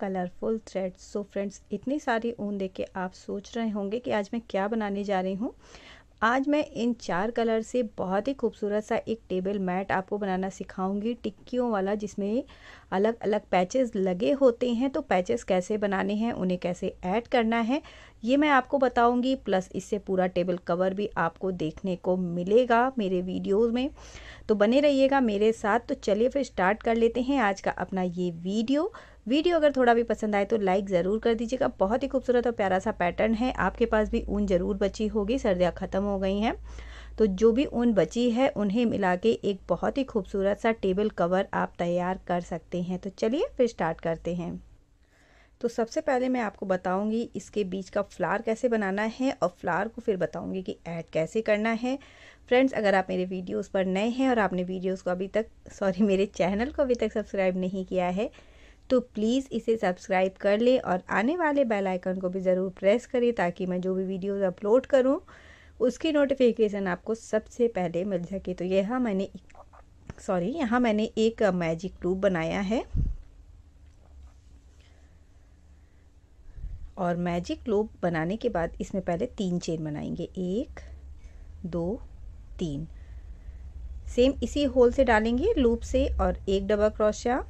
Colourful threads so friends इतनी सारी ऊन देख के आप सोच रहे होंगे कि आज मैं क्या बनाने जा रही हूँ आज मैं इन चार कलर से बहुत ही खूबसूरत सा एक टेबल मैट आपको बनाना सिखाऊंगी टिक्कियों वाला जिसमें अलग अलग पैचेस लगे होते हैं तो पैचेस कैसे बनाने हैं उन्हें कैसे ऐड करना है ये मैं आपको बताऊंगी प्लस इससे पूरा टेबल कवर भी आपको देखने को मिलेगा मेरे वीडियोस में तो बने रहिएगा मेरे साथ तो चलिए फिर स्टार्ट कर लेते हैं आज का अपना ये वीडियो वीडियो अगर थोड़ा भी पसंद आए तो लाइक ज़रूर कर दीजिएगा बहुत ही खूबसूरत और प्यारा सा पैटर्न है आपके पास भी ऊन ज़रूर बची होगी सर्दियाँ ख़त्म हो गई हैं तो जो भी ऊन बची है उन्हें मिला के एक बहुत ही खूबसूरत सा टेबल कवर आप तैयार कर सकते हैं तो चलिए फिर स्टार्ट करते हैं तो सबसे पहले मैं आपको बताऊंगी इसके बीच का फ्लार कैसे बनाना है और फ्लार को फिर बताऊंगी कि ऐड कैसे करना है फ्रेंड्स अगर आप मेरे वीडियोस पर नए हैं और आपने वीडियोस को अभी तक सॉरी मेरे चैनल को अभी तक सब्सक्राइब नहीं किया है तो प्लीज़ इसे सब्सक्राइब कर ले और आने वाले बेल आइकन को भी ज़रूर प्रेस करें ताकि मैं जो भी वीडियोस अपलोड करूं उसकी नोटिफिकेशन आपको सबसे पहले मिल सके तो यह मैंने सॉरी यहाँ मैंने एक मैजिक लूप बनाया है और मैजिक लूप बनाने के बाद इसमें पहले तीन चेन बनाएंगे एक दो तीन सेम इसी होल से डालेंगे लूप से और एक डबल क्रोशिया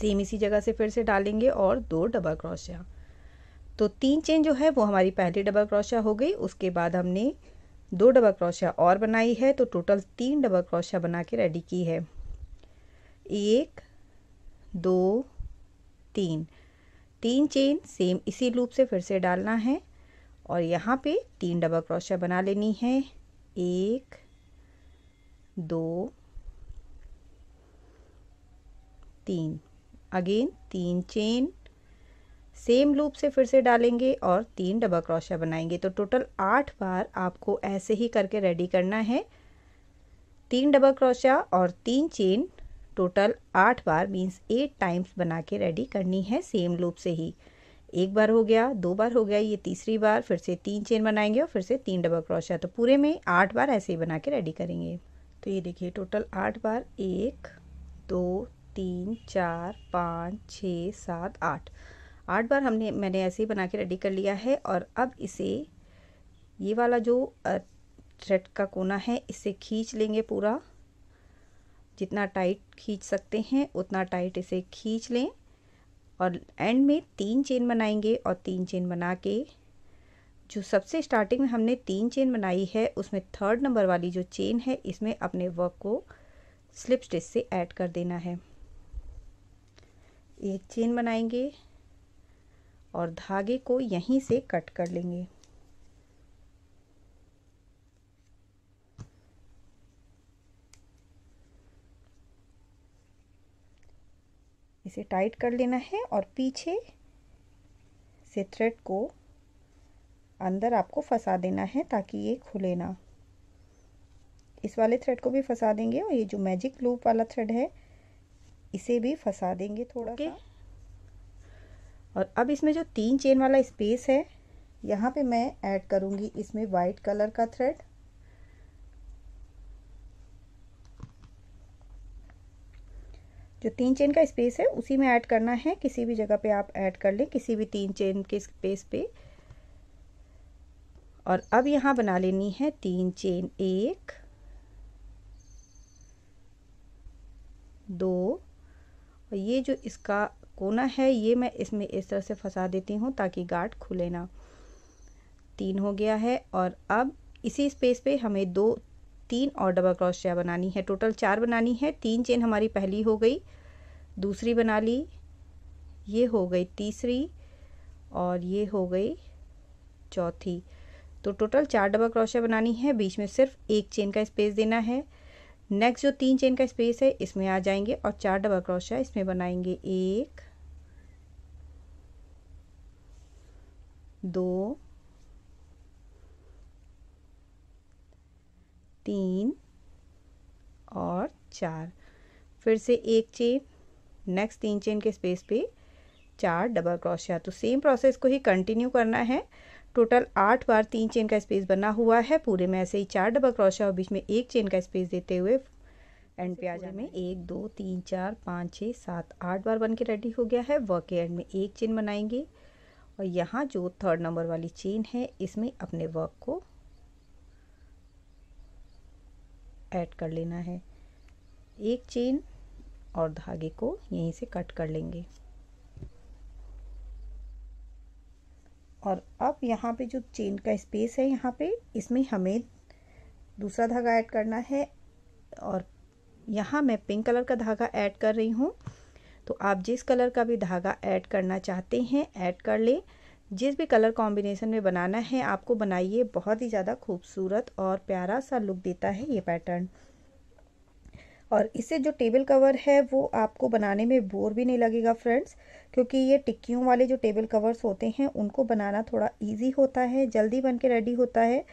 सेम इसी जगह से फिर से डालेंगे और दो डबल क्रोशिया तो तीन चेन जो है वो हमारी पहली डबल क्रोशिया हो गई उसके बाद हमने दो डबल क्रोशिया और बनाई है तो टोटल तीन डबल क्रोशिया बना के रेडी की है एक दो तीन तीन चेन सेम इसी लूप से फिर से डालना है और यहाँ पे तीन डबल क्रोशिया बना लेनी है एक दो तीन अगेन तीन चेन सेम लूप से फिर से डालेंगे और तीन डबल क्रोशिया बनाएंगे तो टोटल आठ बार आपको ऐसे ही करके रेडी करना है तीन डबल क्रोशिया और तीन चेन टोटल आठ बार मीन्स एट टाइम्स बना के रेडी करनी है सेम लूप से ही एक बार हो गया दो बार हो गया ये तीसरी बार फिर से तीन चेन बनाएंगे और फिर से तीन डबल क्रोशिया तो पूरे में आठ बार ऐसे ही बना के रेडी करेंगे तो ये देखिए टोटल आठ बार एक दो तीन चार पाँच छः सात आठ आठ बार हमने मैंने ऐसे ही बना के रेडी कर लिया है और अब इसे ये वाला जो थ्रेड का कोना है इसे खींच लेंगे पूरा जितना टाइट खींच सकते हैं उतना टाइट इसे खींच लें और एंड में तीन चेन बनाएंगे और तीन चेन बना के जो सबसे स्टार्टिंग में हमने तीन चेन बनाई है उसमें थर्ड नंबर वाली जो चेन है इसमें अपने वर्क को स्लिप स्टिच से ऐड कर देना है एक चेन बनाएंगे और धागे को यहीं से कट कर लेंगे इसे टाइट कर लेना है और पीछे से थ्रेड को अंदर आपको फंसा देना है ताकि ये खुले ना इस वाले थ्रेड को भी फंसा देंगे और ये जो मैजिक लूप वाला थ्रेड है इसे भी फंसा देंगे थोड़ा okay. सा और अब इसमें जो तीन चेन वाला स्पेस है यहाँ पे मैं ऐड करूँगी इसमें वाइट कलर का थ्रेड जो तीन चेन का स्पेस है उसी में ऐड करना है किसी भी जगह पे आप ऐड कर लें किसी भी तीन चेन के स्पेस पे और अब यहाँ बना लेनी है तीन चेन एक दो और ये जो इसका कोना है ये मैं इसमें इस तरह से फंसा देती हूँ ताकि गार्ड खुले ना तीन हो गया है और अब इसी स्पेस पे हमें दो तीन और डबल क्रॉस बनानी है टोटल चार बनानी है तीन चेन हमारी पहली हो गई दूसरी बना ली ये हो गई तीसरी और ये हो गई चौथी तो टोटल चार डबल क्रोशिया बनानी है बीच में सिर्फ एक चेन का स्पेस देना है नेक्स्ट जो तीन चेन का स्पेस है इसमें आ जाएंगे और चार डबल क्रोशिया इसमें बनाएंगे एक दो तीन और चार फिर से एक चेन नेक्स्ट तीन चेन के स्पेस पे चार डबल क्रोशिया तो सेम प्रोसेस को ही कंटिन्यू करना है टोटल आठ बार तीन चेन का स्पेस बना हुआ है पूरे में ऐसे ही चार डबल क्रोशिया और बीच में एक चेन का स्पेस देते हुए एंड पे आ जाए में एक दो तीन चार पाँच छः सात आठ बार बन के रेडी हो गया है वर्क के एंड में एक चेन बनाएंगे और यहाँ जो थर्ड नंबर वाली चेन है इसमें अपने वर्क को ऐड कर लेना है एक चेन और धागे को यहीं से कट कर लेंगे और अब यहाँ पे जो चेन का स्पेस है यहाँ पे इसमें हमें दूसरा धागा ऐड करना है और यहाँ मैं पिंक कलर का धागा ऐड कर रही हूँ तो आप जिस कलर का भी धागा ऐड करना चाहते हैं ऐड कर लें जिस भी कलर कॉम्बिनेशन में बनाना है आपको बनाइए बहुत ही ज़्यादा खूबसूरत और प्यारा सा लुक देता है ये पैटर्न और इसे जो टेबल कवर है वो आपको बनाने में बोर भी नहीं लगेगा फ्रेंड्स क्योंकि ये टिक्कियों वाले जो टेबल कवर्स होते हैं उनको बनाना थोड़ा इजी होता है जल्दी बन के रेडी होता है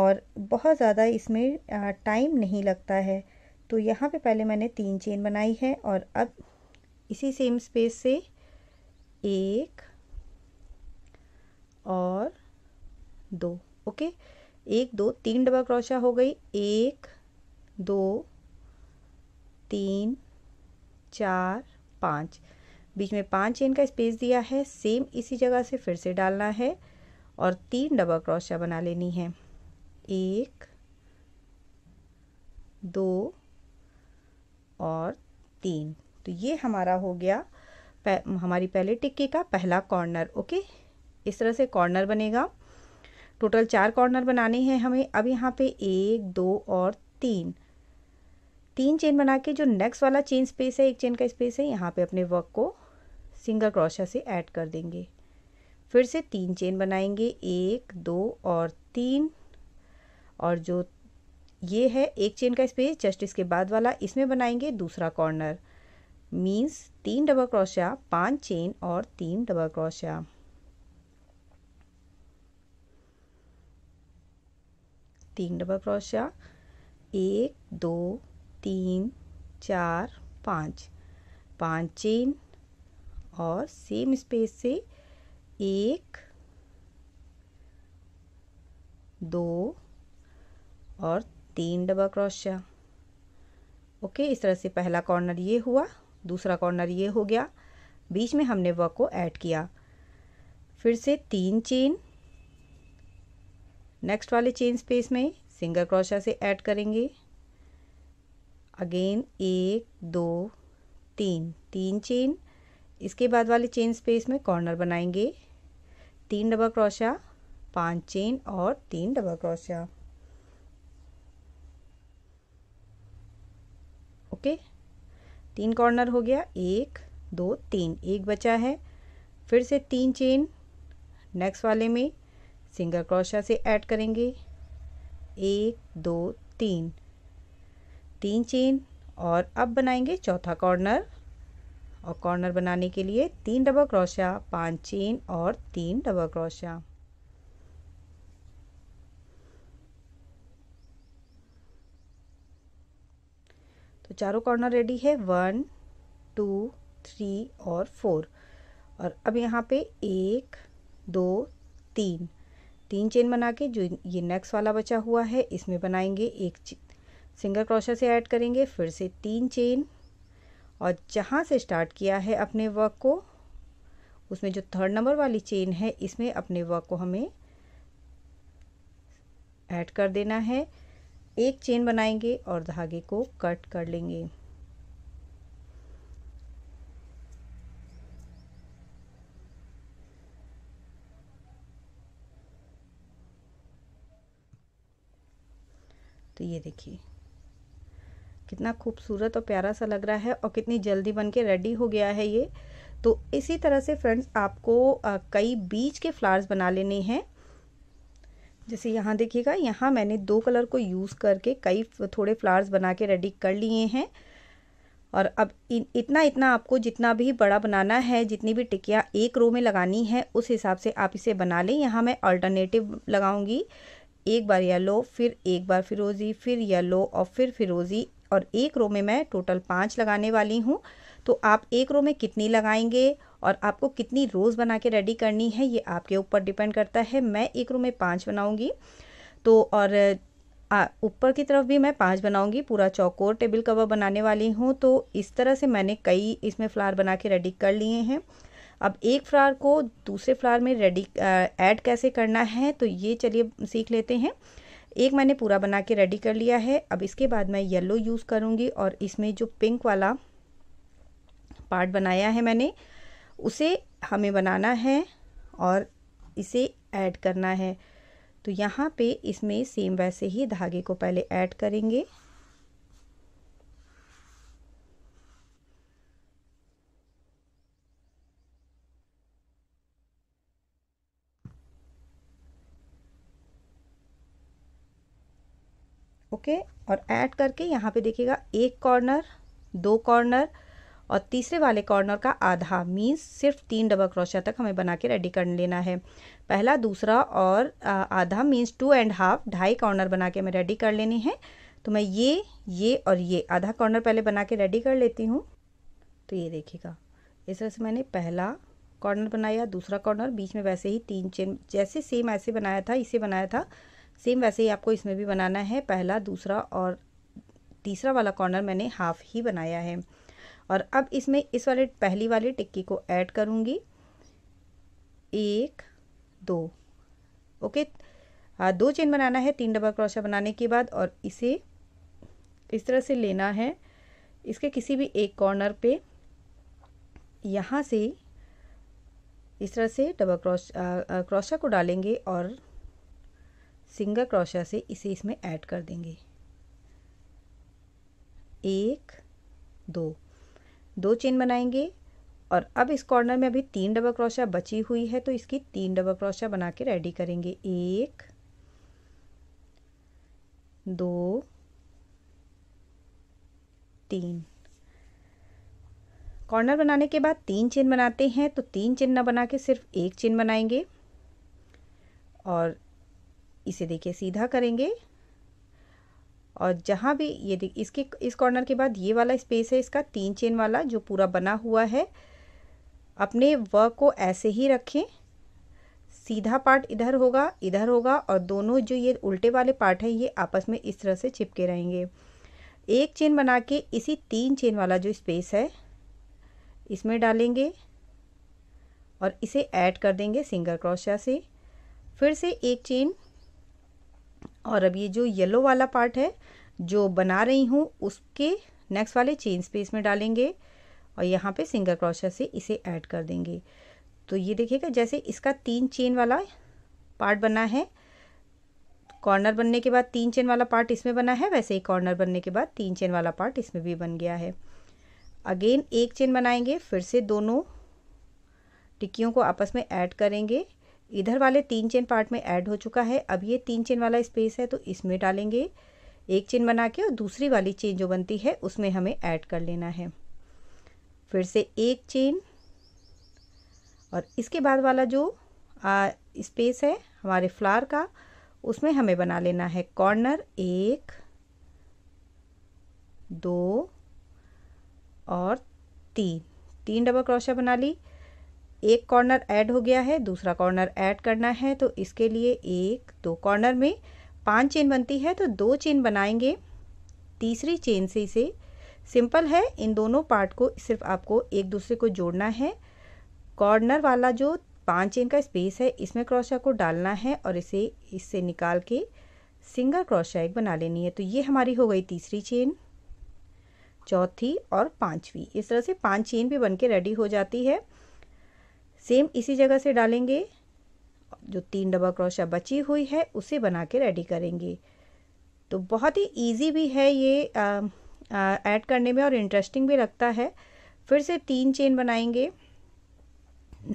और बहुत ज़्यादा इसमें टाइम नहीं लगता है तो यहाँ पे पहले मैंने तीन चेन बनाई है और अब इसी सेम स्पेस से एक और दो ओके एक दो तीन डबल क्रोशा हो गई एक दो तीन चार पाँच बीच में पाँच चेन का स्पेस दिया है सेम इसी जगह से फिर से डालना है और तीन डबल क्रोशिया बना लेनी है एक दो और तीन तो ये हमारा हो गया पह, हमारी पहले टिक्की का पहला कॉर्नर ओके इस तरह से कॉर्नर बनेगा टोटल चार कॉर्नर बनाने हैं हमें अब यहाँ पे एक दो और तीन तीन चेन बना के जो नेक्स्ट वाला चेन स्पेस है एक चेन का स्पेस है यहाँ पे अपने वर्क को सिंगल क्रोशा से ऐड कर देंगे फिर से तीन चेन बनाएंगे एक दो और तीन और जो ये है एक चेन का स्पेस जस्ट इसके बाद वाला इसमें बनाएंगे दूसरा कॉर्नर मीन्स तीन डबल क्रोशिया पांच चेन और तीन डबल क्रोशिया तीन डबल क्रोशिया एक दो तीन चार पाँच पाँच चेन और सेम स्पेस से एक दो और तीन डबल क्रोशिया ओके इस तरह से पहला कॉर्नर ये हुआ दूसरा कॉर्नर ये हो गया बीच में हमने वर्क को ऐड किया फिर से तीन चेन नेक्स्ट वाले चेन स्पेस में सिंगल क्रोशिया से ऐड करेंगे अगेन एक दो तीन तीन चेन इसके बाद वाले चेन स्पेस में कॉर्नर बनाएंगे तीन डबल क्रोशिया पांच चेन और तीन डबल क्रोशा ओके तीन कॉर्नर हो गया एक दो तीन एक बचा है फिर से तीन चेन नेक्स्ट वाले में सिंगल क्रोशा से ऐड करेंगे एक दो तीन तीन चेन और अब बनाएंगे चौथा कॉर्नर और कॉर्नर बनाने के लिए तीन डबल क्रोशिया पांच चेन और तीन डबल क्रोशिया तो चारों कॉर्नर रेडी है वन टू थ्री और फोर और अब यहाँ पे एक दो तीन तीन चेन बना के जो ये नेक्स्ट वाला बचा हुआ है इसमें बनाएंगे एक सिंगल क्रोशा से ऐड करेंगे फिर से तीन चेन और जहाँ से स्टार्ट किया है अपने वर्क को उसमें जो थर्ड नंबर वाली चेन है इसमें अपने वर्क को हमें ऐड कर देना है एक चेन बनाएंगे और धागे को कट कर लेंगे तो ये देखिए कितना खूबसूरत और प्यारा सा लग रहा है और कितनी जल्दी बन के रेडी हो गया है ये तो इसी तरह से फ्रेंड्स आपको आ, कई बीच के फ्लावर्स बना लेने हैं जैसे यहाँ देखिएगा यहाँ मैंने दो कलर को यूज़ करके कई थोड़े फ्लावर्स बना के रेडी कर लिए हैं और अब इतना इतना आपको जितना भी बड़ा बनाना है जितनी भी टिकिया एक रो में लगानी है उस हिसाब से आप इसे बना लें यहाँ मैं अल्टरनेटिव लगाऊंगी एक बार येलो फिर एक बार फिरोज़ी फिर येलो और फिर फिरोज़ी और एक रो में मैं टोटल पाँच लगाने वाली हूँ तो आप एक रो में कितनी लगाएंगे और आपको कितनी रोज़ बना के रेडी करनी है ये आपके ऊपर डिपेंड करता है मैं एक रो में पाँच बनाऊँगी तो और ऊपर की तरफ भी मैं पाँच बनाऊँगी पूरा चौकोर टेबल कवर बनाने वाली हूँ तो इस तरह से मैंने कई इसमें फ्लार बना के रेडी कर लिए हैं अब एक फ्लार को दूसरे फ्लार में रेडी ऐड कैसे करना है तो ये चलिए सीख लेते हैं एक मैंने पूरा बना के रेडी कर लिया है अब इसके बाद मैं येलो यूज़ करूँगी और इसमें जो पिंक वाला पार्ट बनाया है मैंने उसे हमें बनाना है और इसे ऐड करना है तो यहाँ पे इसमें सेम वैसे ही धागे को पहले ऐड करेंगे ओके और ऐड करके यहाँ पे देखिएगा एक कॉर्नर दो कॉर्नर और तीसरे वाले कॉर्नर का आधा मीन्स सिर्फ तीन डबल क्रोशिया तक हमें बना के रेडी कर लेना है पहला दूसरा और आधा मीन्स टू एंड हाफ ढाई कॉर्नर बना के हमें रेडी कर लेनी है तो मैं ये ये और ये आधा कॉर्नर पहले बना के रेडी कर लेती हूँ तो ये देखिएगा इस तरह से मैंने पहला कॉर्नर बनाया दूसरा कॉर्नर बीच में वैसे ही तीन चेन जैसे सेम ऐसे बनाया था इसे बनाया था सेम वैसे ही आपको इसमें भी बनाना है पहला दूसरा और तीसरा वाला कॉर्नर मैंने हाफ ही बनाया है और अब इसमें इस वाले पहली वाली टिक्की को ऐड करूँगी एक दो ओके दो चेन बनाना है तीन डबल क्रोशा बनाने के बाद और इसे इस तरह से लेना है इसके किसी भी एक कॉर्नर पे यहाँ से इस तरह से डबल क्रॉश क्रोशा को डालेंगे और सिंगल क्रोशिया से इसे इसमें ऐड कर देंगे एक दो दो चेन बनाएंगे और अब इस कॉर्नर में अभी तीन डबल क्रोशिया बची हुई है तो इसकी तीन डबल क्रोशिया बना के रेडी करेंगे एक दो तीन कॉर्नर बनाने के बाद तीन चेन बनाते हैं तो तीन चेन ना बना के सिर्फ एक चेन बनाएंगे और इसे देखिए सीधा करेंगे और जहाँ भी ये इसके इस कॉर्नर के बाद ये वाला स्पेस है इसका तीन चेन वाला जो पूरा बना हुआ है अपने वर्क को ऐसे ही रखें सीधा पार्ट इधर होगा इधर होगा और दोनों जो ये उल्टे वाले पार्ट हैं ये आपस में इस तरह से चिपके रहेंगे एक चेन बना के इसी तीन चेन वाला जो स्पेस है इसमें डालेंगे और इसे ऐड कर देंगे सिंगल क्रोशिया से फिर से एक चेन और अब ये जो येलो वाला पार्ट है जो बना रही हूँ उसके नेक्स्ट वाले चेन स्पेस में डालेंगे और यहाँ पे सिंगल क्रोशा से इसे ऐड कर देंगे तो ये देखिएगा जैसे इसका तीन चेन वाला पार्ट बना है कॉर्नर बनने के बाद तीन चेन वाला पार्ट इसमें बना है वैसे ही कॉर्नर बनने के बाद तीन चेन वाला पार्ट इसमें भी बन गया है अगेन एक चेन बनाएंगे फिर से दोनों टिक्कियों को आपस में ऐड करेंगे इधर वाले तीन चेन पार्ट में ऐड हो चुका है अब ये तीन चेन वाला स्पेस है तो इसमें डालेंगे एक चेन बना के और दूसरी वाली चेन जो बनती है उसमें हमें ऐड कर लेना है फिर से एक चेन और इसके बाद वाला जो स्पेस है हमारे फ्लावर का उसमें हमें बना लेना है कॉर्नर एक दो और तीन तीन डबल क्रोशिया बना ली एक कॉर्नर ऐड हो गया है दूसरा कॉर्नर ऐड करना है तो इसके लिए एक दो कॉर्नर में पांच चेन बनती है तो दो चेन बनाएंगे तीसरी चेन से इसे सिंपल है इन दोनों पार्ट को सिर्फ आपको एक दूसरे को जोड़ना है कॉर्नर वाला जो पांच चेन का स्पेस है इसमें क्रोशा को डालना है और इसे इससे निकाल के सिंगल क्रोशा एक बना लेनी है तो ये हमारी हो गई तीसरी चेन चौथी और पांचवी इस तरह से पांच चेन भी बनके रेडी हो जाती है सेम इसी जगह से डालेंगे जो तीन डबल क्रोशिया बची हुई है उसे बना के रेडी करेंगे तो बहुत ही इजी भी है ये ऐड करने में और इंटरेस्टिंग भी लगता है फिर से तीन चेन बनाएंगे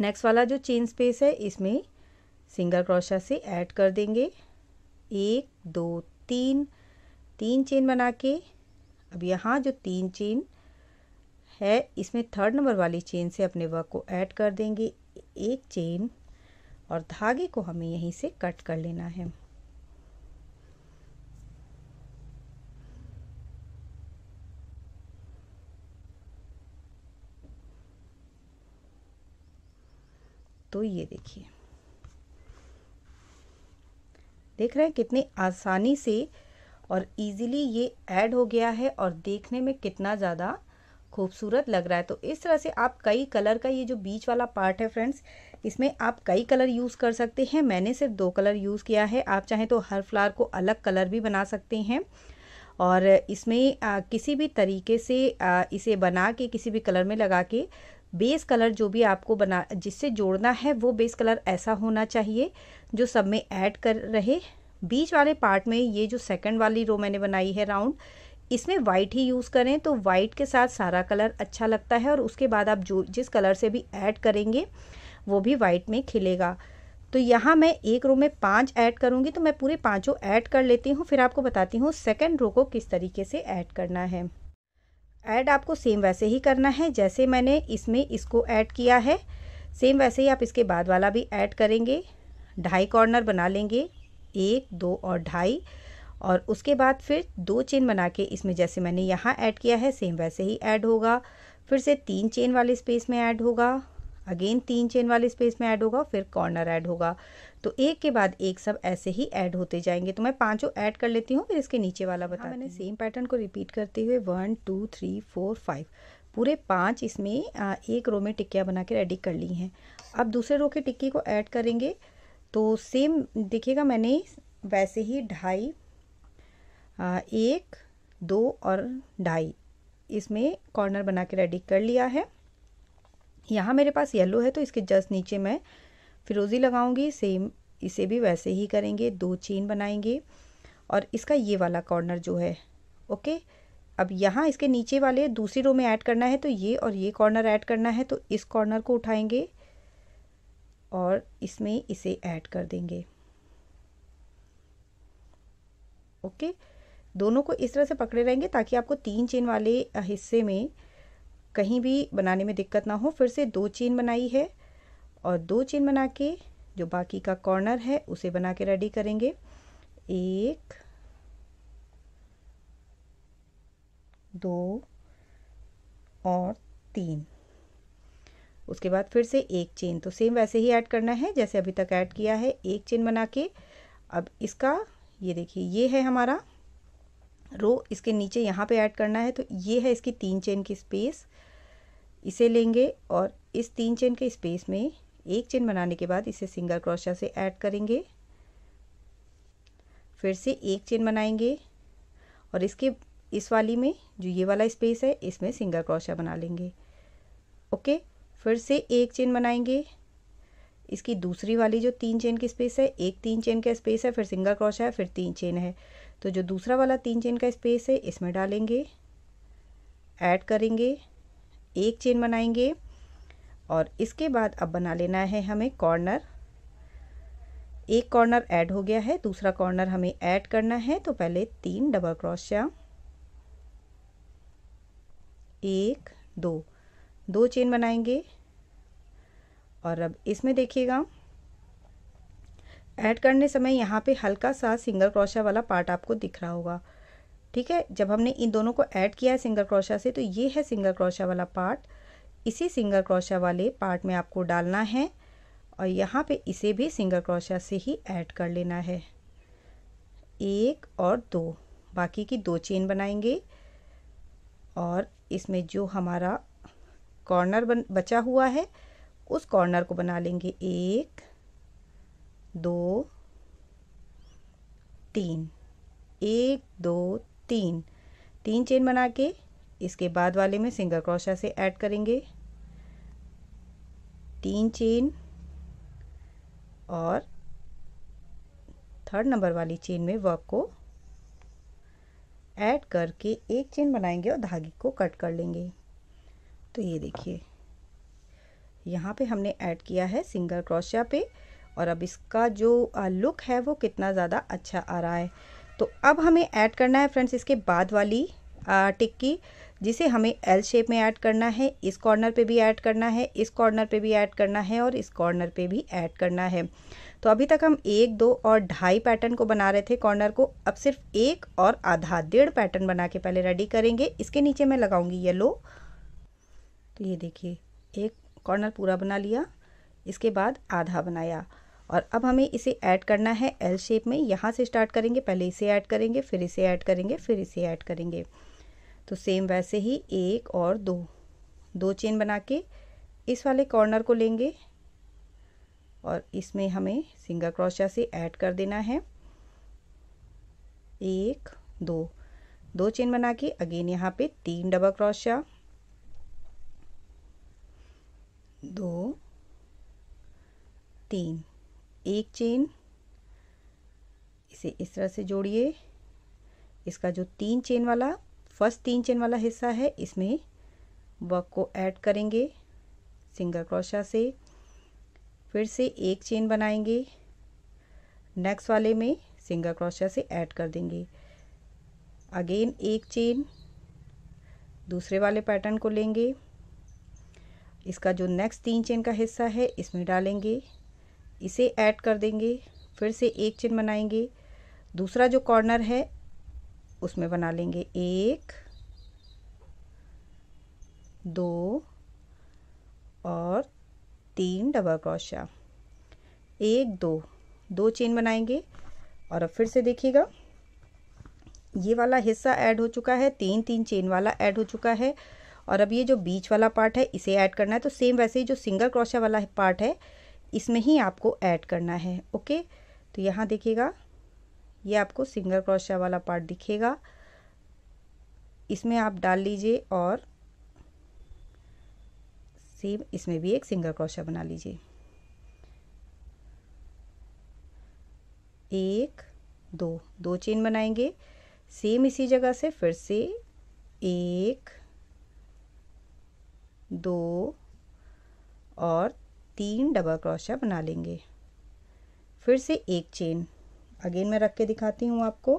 नेक्स्ट वाला जो चेन स्पेस है इसमें सिंगल क्रोशिया से ऐड कर देंगे एक दो तीन तीन चेन बना के अब यहाँ जो तीन चेन है इसमें थर्ड नंबर वाली चेन से अपने वर्क को ऐड कर देंगे एक चेन और धागे को हमें यहीं से कट कर लेना है तो ये देखिए देख रहे हैं कितनी आसानी से और इजीली ये ऐड हो गया है और देखने में कितना ज़्यादा खूबसूरत लग रहा है तो इस तरह से आप कई कलर का ये जो बीच वाला पार्ट है फ्रेंड्स इसमें आप कई कलर यूज़ कर सकते हैं मैंने सिर्फ दो कलर यूज़ किया है आप चाहें तो हर फ्लावर को अलग कलर भी बना सकते हैं और इसमें आ, किसी भी तरीके से आ, इसे बना के किसी भी कलर में लगा के बेस कलर जो भी आपको बना जिससे जोड़ना है वो बेस कलर ऐसा होना चाहिए जो सब में ऐड कर रहे बीच वाले पार्ट में ये जो सेकंड वाली रो मैंने बनाई है राउंड इसमें वाइट ही यूज़ करें तो वाइट के साथ सारा कलर अच्छा लगता है और उसके बाद आप जो जिस कलर से भी ऐड करेंगे वो भी वाइट में खिलेगा तो यहाँ मैं एक रो में पाँच ऐड करूँगी तो मैं पूरे पाँचों ऐड कर लेती हूँ फिर आपको बताती हूँ सेकेंड रो को किस तरीके से ऐड करना है ऐड आपको सेम वैसे ही करना है जैसे मैंने इसमें इसको ऐड किया है सेम वैसे ही आप इसके बाद वाला भी ऐड करेंगे ढाई कॉर्नर बना लेंगे एक दो और ढाई और उसके बाद फिर दो चेन बना के इसमें जैसे मैंने यहाँ ऐड किया है सेम वैसे ही ऐड होगा फिर से तीन चेन वाले स्पेस में ऐड होगा अगेन तीन चेन वाले स्पेस में ऐड होगा फिर कॉर्नर ऐड होगा तो एक के बाद एक सब ऐसे ही ऐड होते जाएंगे तो मैं पांचों ऐड कर लेती हूँ फिर इसके नीचे वाला हाँ, बता मैंने सेम पैटर्न को रिपीट करते हुए one two three four five पूरे पांच इसमें एक रो में टिक्कियाँ बना के रेडी कर ली हैं अब दूसरे रो के टिक्की को ऐड करेंगे तो सेम देखिएगा मैंने वैसे ही ढाई एक दो और ढाई इसमें कॉर्नर बना के रेडी कर लिया है यहाँ मेरे पास येलो है तो इसके जस्ट नीचे मैं फिरोज़ी लगाऊंगी सेम इसे भी वैसे ही करेंगे दो चेन बनाएंगे और इसका ये वाला कॉर्नर जो है ओके अब यहाँ इसके नीचे वाले दूसरी रो में ऐड करना है तो ये और ये कॉर्नर ऐड करना है तो इस कॉर्नर को उठाएंगे और इसमें इसे ऐड कर देंगे ओके okay? दोनों को इस तरह से पकड़े रहेंगे ताकि आपको तीन चेन वाले हिस्से में कहीं भी बनाने में दिक्कत ना हो फिर से दो चेन बनाई है और दो चेन बना के जो बाकी का कॉर्नर है उसे बना के रेडी करेंगे एक दो और तीन उसके बाद फिर से एक चेन तो सेम वैसे ही ऐड करना है जैसे अभी तक ऐड किया है एक चेन बना के अब इसका ये देखिए ये है हमारा रो इसके नीचे यहाँ पे ऐड करना है तो ये है इसकी तीन चेन की स्पेस इसे लेंगे और इस तीन चेन के स्पेस में एक चेन बनाने के बाद इसे सिंगल क्रोशिया से ऐड करेंगे फिर से एक चेन बनाएंगे और इसके इस वाली में जो ये वाला स्पेस है इसमें सिंगल क्रोशा बना लेंगे ओके फिर से एक चेन बनाएंगे इसकी दूसरी वाली जो तीन चेन की स्पेस है एक तीन चेन का स्पेस है फिर सिंगल क्रोशिया है फिर तीन चेन है तो जो दूसरा वाला तीन चेन का स्पेस है इसमें डालेंगे ऐड करेंगे एक चेन बनाएंगे और इसके बाद अब बना लेना है हमें कॉर्नर एक कॉर्नर ऐड हो गया है दूसरा कॉर्नर हमें ऐड करना है तो पहले तीन डबल क्रोशिया एक दो दो चेन बनाएंगे और अब इसमें देखिएगा ऐड करने समय यहाँ पे हल्का सा सिंगल क्रोशा वाला पार्ट आपको दिख रहा होगा ठीक है जब हमने इन दोनों को ऐड किया है सिंगल क्रोशा से तो ये है सिंगल क्रोशा वाला पार्ट इसी सिंगल क्रोशा वाले पार्ट में आपको डालना है और यहाँ पे इसे भी सिंगल क्रोशा से ही ऐड कर लेना है एक और दो बाकी की दो चेन बनाएंगे और इसमें जो हमारा कॉर्नर बन बचा हुआ है उस कॉर्नर को बना लेंगे एक दो तीन एक दो तीन तीन चेन बना के इसके बाद वाले में सिंगल क्रोशा से ऐड करेंगे तीन चेन और थर्ड नंबर वाली चेन में वर्क को ऐड करके एक चेन बनाएंगे और धागे को कट कर लेंगे तो ये देखिए यहाँ पे हमने ऐड किया है सिंगल क्रोशिया पे और अब इसका जो लुक है वो कितना ज़्यादा अच्छा आ रहा है तो अब हमें ऐड करना है फ्रेंड्स इसके बाद वाली टिक्की जिसे हमें एल शेप में ऐड करना है इस कॉर्नर पे भी ऐड करना है इस कॉर्नर पे भी ऐड करना है और इस कॉर्नर पे भी ऐड करना है तो अभी तक हम एक दो और ढाई पैटर्न को बना रहे थे कॉर्नर को अब सिर्फ एक और आधा डेढ़ पैटर्न बना के पहले रेडी करेंगे इसके नीचे मैं लगाऊंगी येलो तो ये देखिए एक कॉर्नर पूरा बना लिया इसके बाद आधा बनाया और अब हमें इसे ऐड करना है एल शेप में यहाँ से स्टार्ट करेंगे पहले इसे ऐड करेंगे फिर इसे ऐड करेंगे फिर इसे ऐड करेंगे तो सेम वैसे ही एक और दो दो चेन बना के इस वाले कॉर्नर को लेंगे और इसमें हमें सिंगल क्रोशिया से ऐड कर देना है एक दो दो चेन बना के अगेन यहाँ पे तीन डबल क्रोशिया दो तीन एक चेन इसे इस तरह से जोड़िए इसका जो तीन चेन वाला फर्स्ट तीन चेन वाला हिस्सा है इसमें वर्क को ऐड करेंगे सिंगल क्रोशा से फिर से एक चेन बनाएंगे नेक्स्ट वाले में सिंगल क्रोशा से ऐड कर देंगे अगेन एक चेन दूसरे वाले पैटर्न को लेंगे इसका जो नेक्स्ट तीन चेन का हिस्सा है इसमें डालेंगे इसे ऐड कर देंगे फिर से एक चेन बनाएंगे दूसरा जो कॉर्नर है उसमें बना लेंगे एक दो और तीन डबल क्रोशिया एक दो दो चेन बनाएंगे और अब फिर से देखिएगा ये वाला हिस्सा ऐड हो चुका है तीन तीन चेन वाला ऐड हो चुका है और अब ये जो बीच वाला पार्ट है इसे ऐड करना है तो सेम वैसे ही जो सिंगल क्रोशिया वाला पार्ट है इसमें ही आपको ऐड करना है ओके तो यहाँ देखिएगा ये आपको सिंगल क्रोशिया वाला पार्ट दिखेगा इसमें आप डाल लीजिए और सेम इसमें भी एक सिंगल क्रोशिया बना लीजिए एक दो दो चेन बनाएंगे सेम इसी जगह से फिर से एक दो और तीन डबल क्रोशा बना लेंगे फिर से एक चेन अगेन मैं रख के दिखाती हूँ आपको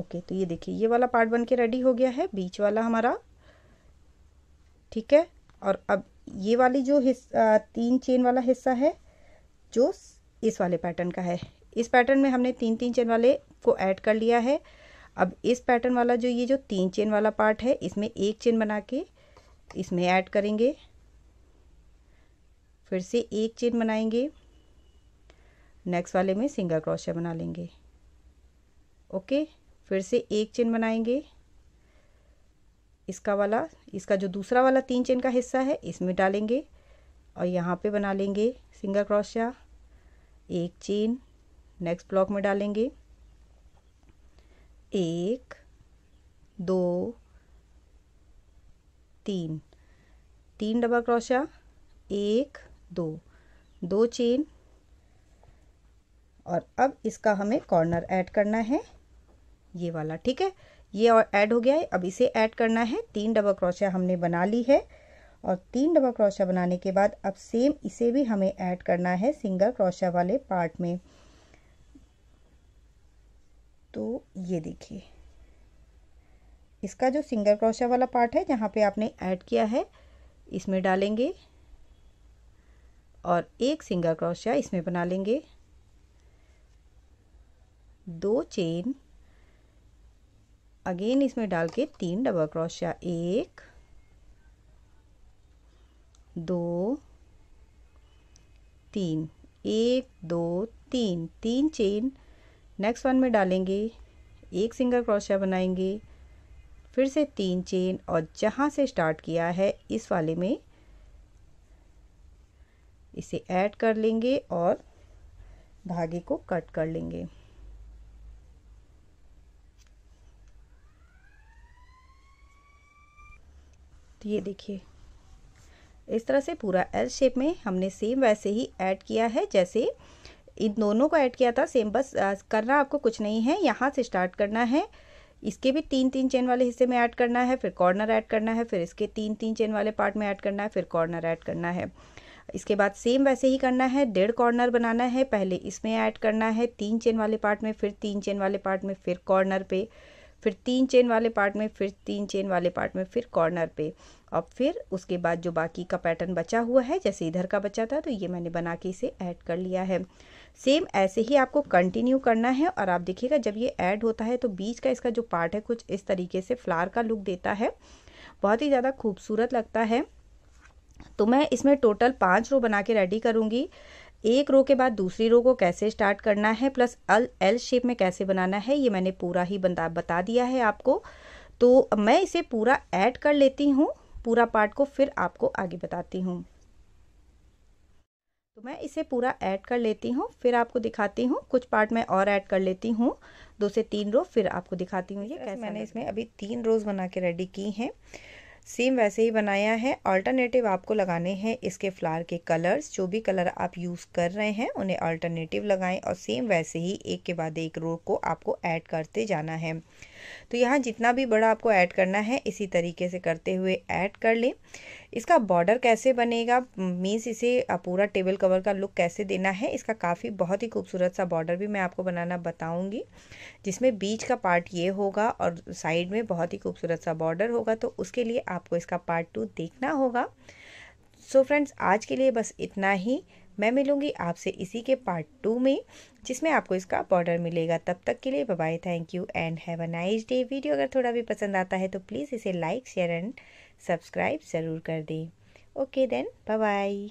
ओके तो ये देखिए ये वाला पार्ट बन के रेडी हो गया है बीच वाला हमारा ठीक है और अब ये वाली जो हिस्सा तीन चेन वाला हिस्सा है जो इस वाले पैटर्न का है इस पैटर्न में हमने तीन तीन चेन वाले को ऐड कर लिया है अब इस पैटर्न वाला जो ये जो तीन चेन वाला पार्ट है इसमें एक चेन बना के इसमें ऐड करेंगे फिर से एक चेन बनाएंगे नेक्स्ट वाले में सिंगल क्रोशिया बना लेंगे ओके फिर से एक चेन बनाएंगे इसका वाला इसका जो दूसरा वाला तीन चेन का हिस्सा है इसमें डालेंगे और यहाँ पे बना लेंगे सिंगल क्रोशिया एक चेन नेक्स्ट ब्लॉक में डालेंगे एक दो तीन तीन डबल क्रोशिया एक दो दो चेन और अब इसका हमें कॉर्नर ऐड करना है ये वाला ठीक है ये और ऐड हो गया है अब इसे ऐड करना है तीन डबल क्रोशिया हमने बना ली है और तीन डबल क्रोशिया बनाने के बाद अब सेम इसे भी हमें ऐड करना है सिंगल क्रोशिया वाले पार्ट में तो ये देखिए इसका जो सिंगल क्रोशिया वाला पार्ट है जहाँ पे आपने ऐड किया है इसमें डालेंगे और एक सिंगल क्रोशिया इसमें बना लेंगे दो चेन अगेन इसमें डाल के तीन डबल क्रोशिया एक दो तीन एक दो तीन तीन चेन नेक्स्ट वन में डालेंगे एक सिंगल क्रोशिया बनाएंगे फिर से तीन चेन और जहाँ से स्टार्ट किया है इस वाले में इसे ऐड कर लेंगे और धागे को कट कर लेंगे तो ये देखिए इस तरह से पूरा एल शेप में हमने सेम वैसे ही ऐड किया है जैसे इन दोनों को ऐड किया था सेम बस करना आपको कुछ नहीं है यहाँ से स्टार्ट करना है इसके भी तीन तीन चेन वाले हिस्से में ऐड करना है फिर कॉर्नर ऐड करना है फिर इसके तीन तीन चेन वाले पार्ट में ऐड करना है फिर कॉर्नर ऐड करना है इसके बाद सेम वैसे ही करना है डेढ़ कॉर्नर बनाना है पहले इसमें ऐड करना है तीन चेन वाले पार्ट में फिर तीन चेन वाले पार्ट में फिर कॉर्नर पे फिर तीन चेन वाले पार्ट में फिर तीन चेन वाले पार्ट में फिर कॉर्नर पे और फिर उसके बाद जो बाकी का पैटर्न बचा हुआ है जैसे इधर का बचा था तो ये मैंने बना के इसे ऐड कर लिया है सेम ऐसे ही आपको कंटिन्यू करना है और आप देखिएगा जब ये ऐड होता है तो बीच का इसका जो पार्ट है कुछ इस तरीके से फ्लावर का लुक देता है बहुत ही ज़्यादा खूबसूरत लगता है तो मैं इसमें टोटल पाँच रो बना के रेडी करूँगी एक रो के बाद दूसरी रो को कैसे स्टार्ट करना है प्लस एल एल शेप में कैसे बनाना है ये मैंने पूरा ही बता बता दिया है आपको तो मैं इसे पूरा ऐड कर लेती हूँ पूरा पार्ट को फिर आपको आगे बताती हूँ तो मैं इसे पूरा ऐड कर लेती हूँ फिर आपको दिखाती हूँ कुछ पार्ट मैं और ऐड कर लेती हूँ दो से तीन रो फिर आपको दिखाती हूँ ये कैसे मैंने इसमें अभी तीन रोज़ बना के रेडी की हैं सेम वैसे ही बनाया है अल्टरनेटिव आपको लगाने हैं इसके फ्लावर के कलर्स जो भी कलर आप यूज़ कर रहे हैं उन्हें अल्टरनेटिव लगाएं और सेम वैसे ही एक के बाद एक रो को आपको ऐड करते जाना है तो यहाँ जितना भी बड़ा आपको ऐड करना है इसी तरीके से करते हुए ऐड कर लें इसका बॉर्डर कैसे बनेगा मीन्स इसे पूरा टेबल कवर का लुक कैसे देना है इसका काफ़ी बहुत ही खूबसूरत सा बॉर्डर भी मैं आपको बनाना बताऊँगी जिसमें बीच का पार्ट ये होगा और साइड में बहुत ही खूबसूरत सा बॉर्डर होगा तो उसके लिए आपको इसका पार्ट टू देखना होगा सो so फ्रेंड्स आज के लिए बस इतना ही मैं मिलूंगी आपसे इसी के पार्ट टू में जिसमें आपको इसका बॉर्डर मिलेगा तब तक के लिए bye thank you and have a nice day video अगर थोड़ा भी पसंद आता है तो प्लीज़ इसे लाइक शेयर एंड सब्सक्राइब ज़रूर कर दें ओके देन बाय